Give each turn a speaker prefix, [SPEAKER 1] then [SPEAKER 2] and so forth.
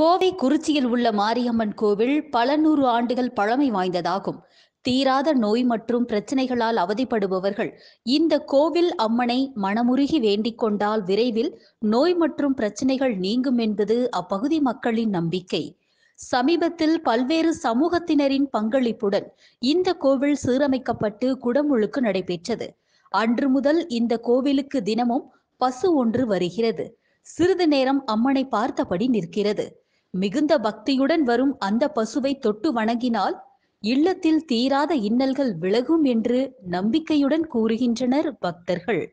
[SPEAKER 1] கோவை குறிச்சியில் உள்ள மாரியம்மன் கோவில் பல நூறு ஆண்டுகள் பழமை வாய்ந்ததாகும் தீராத நோய் மற்றும் பிரச்சனைகளால் அவதிப்படுபவர்கள் இந்த கோவில் அம்மனை மனமுருகி வேண்டிக் கொண்டால் விரைவில் நோய் மற்றும் பிரச்சனைகள் நீங்கும் என்பது அப்பகுதி மக்களின் நம்பிக்கை சமீபத்தில் பல்வேறு சமூகத்தினரின் பங்களிப்புடன் இந்த கோவில் சீரமைக்கப்பட்டு குடமுழுக்கு நடைபெற்றது அன்று முதல் இந்த கோவிலுக்கு தினமும் பசு ஒன்று வருகிறது சிறிது நேரம் அம்மனை பார்த்தபடி நிற்கிறது மிகுந்த பக்தியுடன் வரும் அந்த பசுவை தொட்டு வணங்கினால் இல்லத்தில் தீராத இன்னல்கள் விலகும் என்று நம்பிக்கையுடன் கூறுகின்றனர் பக்தர்கள்